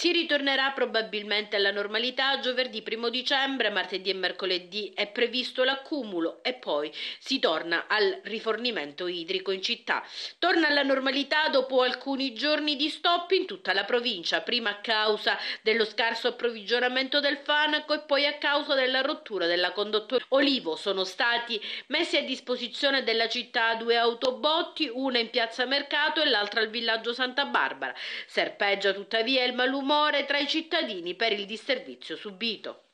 Si ritornerà probabilmente alla normalità giovedì 1 dicembre, martedì e mercoledì è previsto l'accumulo e poi si torna al rifornimento idrico in città. Torna alla normalità dopo alcuni giorni di stop in tutta la provincia, prima a causa dello scarso approvvigionamento del fanaco e poi a causa della rottura della condottura Olivo. Sono stati messi a disposizione della città due autobotti, una in piazza Mercato e l'altra al villaggio Santa Barbara. Serpeggia tuttavia il malumore rumore tra i cittadini per il disservizio subito.